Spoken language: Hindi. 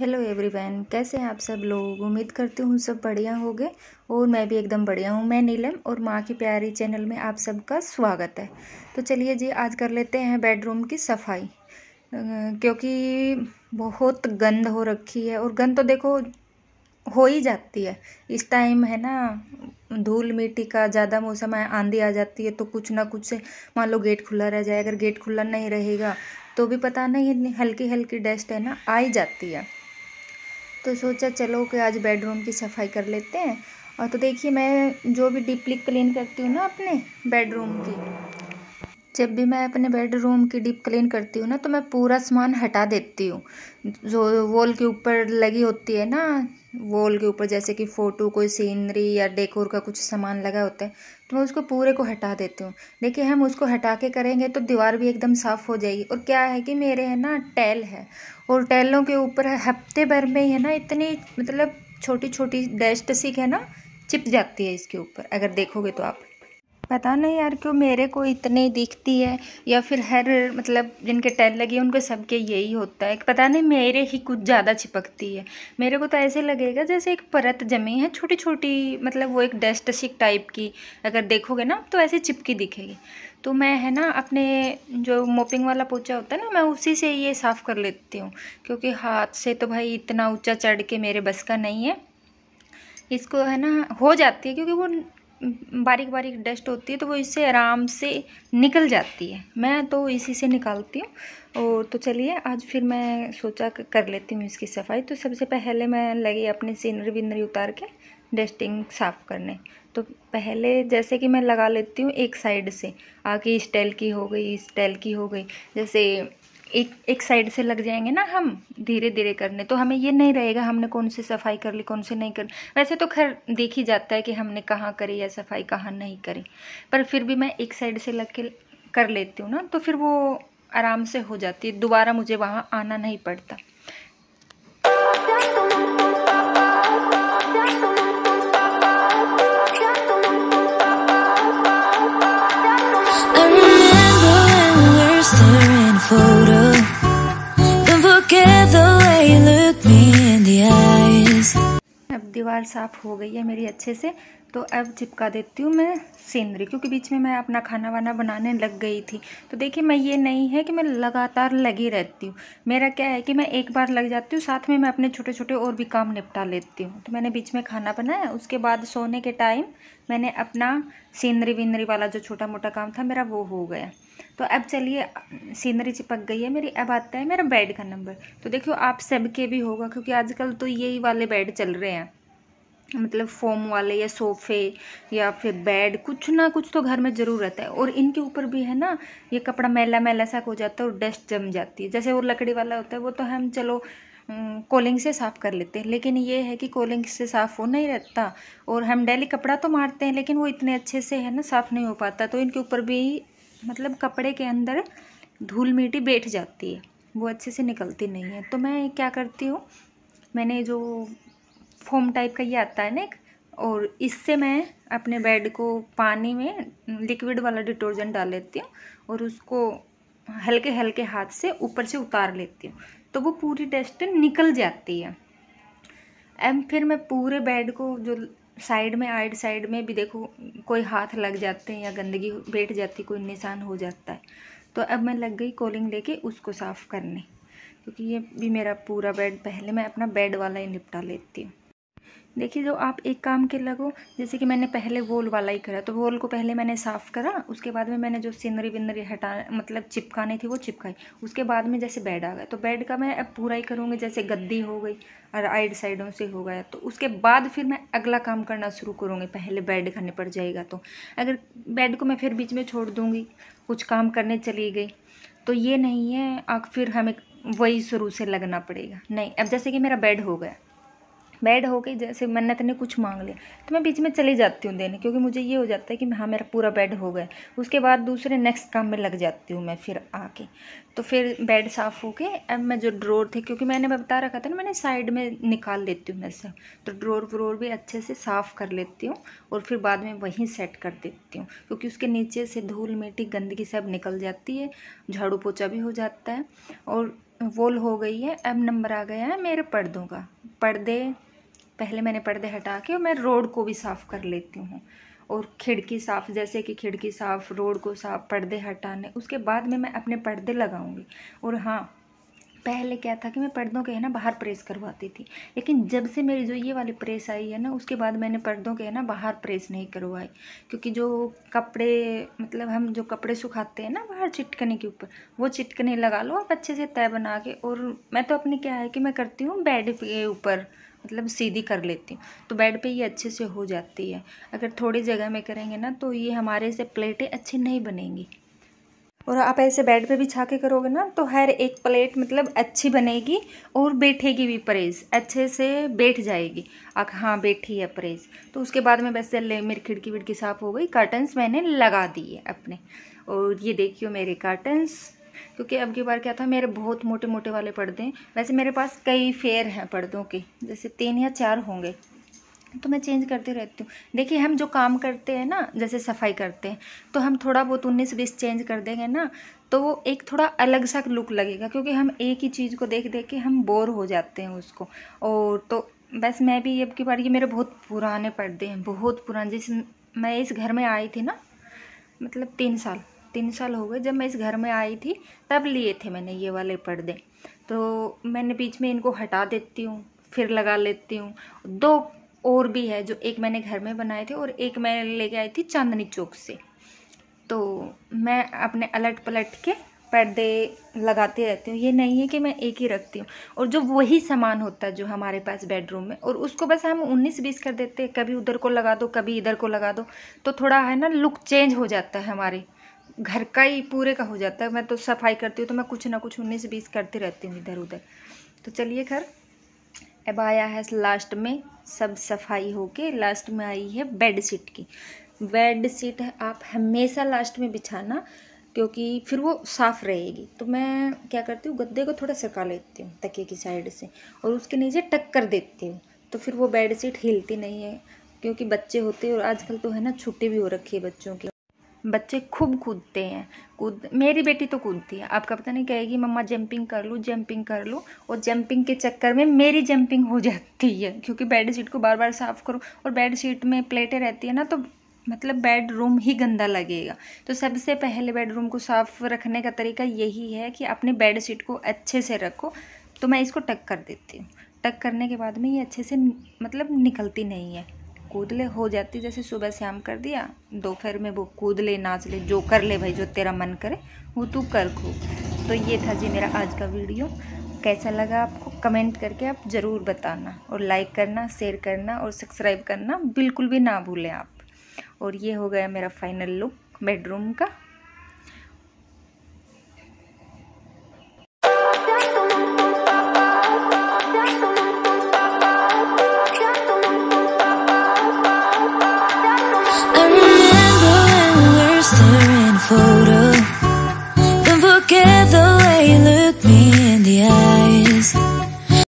हेलो एवरीवन कैसे हैं आप सब लोग उम्मीद करती हूँ सब बढ़िया होंगे और मैं भी एकदम बढ़िया हूँ मैं नीलम और माँ की प्यारी चैनल में आप सबका स्वागत है तो चलिए जी आज कर लेते हैं बेडरूम की सफाई क्योंकि बहुत गंद हो रखी है और गंद तो देखो हो ही जाती है इस टाइम है ना धूल मिट्टी का ज़्यादा मौसम है आंधी आ जाती है तो कुछ ना कुछ मान लो गेट खुला रह जाए अगर गेट खुला नहीं रहेगा तो भी पता नहीं हल्की हल्की डस्ट है ना आ ही जाती है तो सोचा चलो कि आज बेडरूम की सफाई कर लेते हैं और तो देखिए मैं जो भी डीपली क्लीन करती हूँ ना अपने बेडरूम की जब भी मैं अपने बेडरूम की डीप क्लीन करती हूँ ना तो मैं पूरा सामान हटा देती हूँ जो वॉल के ऊपर लगी होती है ना वॉल के ऊपर जैसे कि फ़ोटो कोई सीनरी या डेकोर का कुछ सामान लगा होता है तो मैं उसको पूरे को हटा देती हूँ देखिए हम उसको हटा के करेंगे तो दीवार भी एकदम साफ़ हो जाएगी और क्या है कि मेरे है ना टैल है और टैलों के ऊपर हफ्ते भर में ही है ना इतनी मतलब छोटी छोटी डस्ट सीख है ना चिप जाती है इसके ऊपर अगर देखोगे तो आप पता नहीं यार क्यों मेरे को इतने दिखती है या फिर हर मतलब जिनके टैन लगे उनके सबके यही होता है पता नहीं मेरे ही कुछ ज़्यादा चिपकती है मेरे को तो ऐसे लगेगा जैसे एक परत जमी है छोटी छोटी मतलब वो एक डस्ट सी टाइप की अगर देखोगे ना तो ऐसे चिपकी दिखेगी तो मैं है ना अपने जो मोपिंग वाला पोचा होता है ना मैं उसी से ये साफ़ कर लेती हूँ क्योंकि हाथ से तो भाई इतना ऊँचा चढ़ के मेरे बस का नहीं है इसको है ना हो जाती है क्योंकि वो बारीक बारीक डस्ट होती है तो वो इससे आराम से निकल जाती है मैं तो इसी से निकालती हूँ और तो चलिए आज फिर मैं सोचा कर लेती हूँ इसकी सफाई तो सबसे पहले मैं लगी अपनी सीनरी विनरी उतार के डस्टिंग साफ़ करने तो पहले जैसे कि मैं लगा लेती हूँ एक साइड से आगे इस की हो गई स्टेल की हो गई जैसे एक एक साइड से लग जाएंगे ना हम धीरे धीरे करने तो हमें ये नहीं रहेगा हमने कौन सी सफाई कर ली कौन सी नहीं कर वैसे तो खैर देख ही जाता है कि हमने कहाँ करी या सफाई कहाँ नहीं करी पर फिर भी मैं एक साइड से लग के कर लेती हूँ ना तो फिर वो आराम से हो जाती है दोबारा मुझे वहाँ आना नहीं पड़ता Oh. अब दीवार साफ हो गई है मेरी अच्छे से तो अब चिपका देती हूँ मैं सेंदरी क्योंकि बीच में मैं अपना खाना वाना बनाने लग गई थी तो देखिए मैं ये नहीं है कि मैं लगातार लगी रहती हूँ मेरा क्या है कि मैं एक बार लग जाती हूँ साथ में मैं अपने छोटे छोटे और भी काम निपटा लेती हूँ तो मैंने बीच में खाना बनाया उसके बाद सोने के टाइम मैंने अपना सीनरी विनरी वाला जो छोटा मोटा काम था मेरा वो हो गया तो अब चलिए सीनरी चिपक गई है मेरी अब आता है मेरा बेड का नंबर तो देखियो आप सबके भी होगा क्योंकि आजकल तो यही वाले बेड चल रहे हैं मतलब फोम वाले या सोफे या फिर बेड कुछ ना कुछ तो घर में ज़रूर रहता है और इनके ऊपर भी है ना ये कपड़ा मैला मैला सा हो जाता है और डस्ट जम जाती है जैसे वो लकड़ी वाला होता है वो तो हम चलो कोलिंग से साफ़ कर लेते हैं लेकिन ये है कि कोलिंग से साफ़ हो नहीं रहता और हम डेली कपड़ा तो मारते हैं लेकिन वो इतने अच्छे से है ना साफ़ नहीं हो पाता तो इनके ऊपर भी मतलब कपड़े के अंदर धूल मिट्टी बैठ जाती है वो अच्छे से निकलती नहीं है तो मैं क्या करती हूँ मैंने जो फोम टाइप का ये आता है ना एक और इससे मैं अपने बेड को पानी में लिक्विड वाला डिटर्जेंट डाल लेती हूँ और उसको हल्के हल्के हाथ से ऊपर से उतार लेती हूँ तो वो पूरी डस्ट निकल जाती है एम फिर मैं पूरे बेड को जो साइड में आइड साइड में भी देखो कोई हाथ लग जाते हैं या गंदगी बैठ जाती कोई निशान हो जाता है तो अब मैं लग गई कॉलिंग लेके उसको साफ़ करने क्योंकि ये भी मेरा पूरा बेड पहले मैं अपना बेड वाला ही निपटा लेती हूँ देखिए जो आप एक काम के लगो जैसे कि मैंने पहले वोल वाला ही करा तो वोल को पहले मैंने साफ़ करा उसके बाद में मैंने जो सीनरी विनरी हटा मतलब चिपकाने थी वो चिपकाई उसके बाद में जैसे बेड आ गया तो बेड का मैं अब पूरा ही करूँगी जैसे गद्दी हो गई और आइड साइडों से हो गया तो उसके बाद फिर मैं अगला काम करना शुरू करूँगी पहले बेड करने पड़ जाएगा तो अगर बेड को मैं फिर बीच में छोड़ दूँगी कुछ काम करने चली गई तो ये नहीं है फिर हमें वही शुरू से लगना पड़ेगा नहीं अब जैसे कि मेरा बेड हो गया बैड हो गई जैसे मन्नत ने तो कुछ मांग लिया तो मैं बीच में चली जाती हूँ देने क्योंकि मुझे ये हो जाता है कि हाँ मेरा पूरा बेड हो गया उसके बाद दूसरे नेक्स्ट काम में लग जाती हूँ मैं फिर आके तो फिर बेड साफ़ हो के अब मैं जो ड्रोर थे क्योंकि मैंने बता रखा था ना मैंने साइड में निकाल लेती हूँ मैं सब तो ड्रोर व्रोर भी अच्छे से साफ़ कर लेती हूँ और फिर बाद में वहीं सेट कर देती हूँ क्योंकि उसके नीचे से धूल मिट्टी गंदगी सब निकल जाती है झाड़ू पोछा भी हो जाता है और वोल हो गई है अब नंबर आ गया है मेरे पर्दों का पर्दे पहले मैंने पर्दे हटा के और मैं रोड को भी साफ़ कर लेती हूँ और खिड़की साफ़ जैसे कि खिड़की साफ़ रोड को साफ़ पर्दे हटाने उसके बाद में मैं अपने पर्दे लगाऊंगी और हाँ पहले क्या था कि मैं पर्दों के है ना बाहर प्रेस करवाती थी लेकिन जब से मेरी जो ये वाली प्रेस आई है ना उसके बाद मैंने पर्दों के है ना बाहर प्रेस नहीं करवाई क्योंकि जो कपड़े मतलब हम जो कपड़े सुखाते हैं ना बाहर चिटकने के ऊपर वो चिटकने लगा लो आप अच्छे से तय बना के और मैं तो अपनी क्या है कि मैं करती हूँ बेड के ऊपर मतलब सीधी कर लेती हूँ तो बेड पे ये अच्छे से हो जाती है अगर थोड़ी जगह में करेंगे ना तो ये हमारे से प्लेटें अच्छी नहीं बनेंगी और आप ऐसे बेड पे छा के करोगे ना तो हर एक प्लेट मतलब अच्छी बनेगी और बैठेगी भी परहेज अच्छे से बैठ जाएगी आख हाँ बैठी है परहेज तो उसके बाद में वैसे ले मेरी खिड़की विड़की साफ़ हो गई कर्टन्स मैंने लगा दिए अपने और ये देखियो मेरे कर्टन्स क्योंकि अब की बार क्या था मेरे बहुत मोटे मोटे वाले पर्दे हैं वैसे मेरे पास कई फेयर हैं पर्दों के जैसे तीन या चार होंगे तो मैं चेंज करती रहती हूँ देखिए हम जो काम करते हैं ना जैसे सफाई करते हैं तो हम थोड़ा बहुत उन्नीस बीस चेंज कर देंगे ना तो वो एक थोड़ा अलग सा लुक लगेगा क्योंकि हम एक ही चीज़ को देख देख के हम बोर हो जाते हैं उसको और तो बस मैं भी अब की बार ये मेरे बहुत पुराने पर्दे हैं बहुत पुराने जिस मैं इस घर में आई थी ना मतलब तीन साल तीन साल हो गए जब मैं इस घर में आई थी तब लिए थे मैंने ये वाले पर्दे तो मैंने बीच में इनको हटा देती हूँ फिर लगा लेती हूँ दो और भी है जो एक मैंने घर में बनाए थे और एक मैं लेके आई थी चांदनी चौक से तो मैं अपने अलट पलट के पर्दे लगाती रहती हूँ ये नहीं है कि मैं एक ही रखती हूँ और जो वही सामान होता है जो हमारे पास बेडरूम में और उसको बस हम उन्नीस बीस कर देते हैं कभी उधर को लगा दो कभी इधर को लगा दो तो थोड़ा है ना लुक चेंज हो जाता है हमारे घर का ही पूरे का हो जाता है मैं तो सफाई करती हूँ तो मैं कुछ ना कुछ उन्नीस बीस करती रहती हूँ इधर उधर तो चलिए घर अब आया है लास्ट में सब सफाई होके लास्ट में आई है बेड शीट की बेड शीट आप हमेशा लास्ट में बिछाना क्योंकि फिर वो साफ़ रहेगी तो मैं क्या करती हूँ गद्दे को थोड़ा सरका लेती हूँ तके की साइड से और उसके नीचे टक कर देती हूँ तो फिर वो बेड शीट हिलती नहीं है क्योंकि बच्चे होते हैं और आजकल तो है ना छुट्टी भी हो रखी है बच्चों की बच्चे खूब कूदते हैं कूद मेरी बेटी तो कूदती है आपका पता तो नहीं कहेगी मम्मा जंपिंग कर लूँ जंपिंग कर लूँ और जंपिंग के चक्कर में मेरी जंपिंग हो जाती है क्योंकि बेड शीट को बार बार साफ़ करो और बेड शीट में प्लेटें रहती है ना तो मतलब बेडरूम ही गंदा लगेगा तो सबसे पहले बेडरूम को साफ़ रखने का तरीका यही है कि अपने बेड शीट को अच्छे से रखो तो मैं इसको टक कर देती हूँ टक करने के बाद में ये अच्छे से मतलब निकलती नहीं है कूद ले हो जाती जैसे सुबह शाम कर दिया दोपहर में वो कूद ले नाच ले जो कर ले भाई जो तेरा मन करे वो तू कर खूब तो ये था जी मेरा आज का वीडियो कैसा लगा आपको कमेंट करके आप ज़रूर बताना और लाइक करना शेयर करना और सब्सक्राइब करना बिल्कुल भी ना भूलें आप और ये हो गया मेरा फाइनल लुक बेडरूम का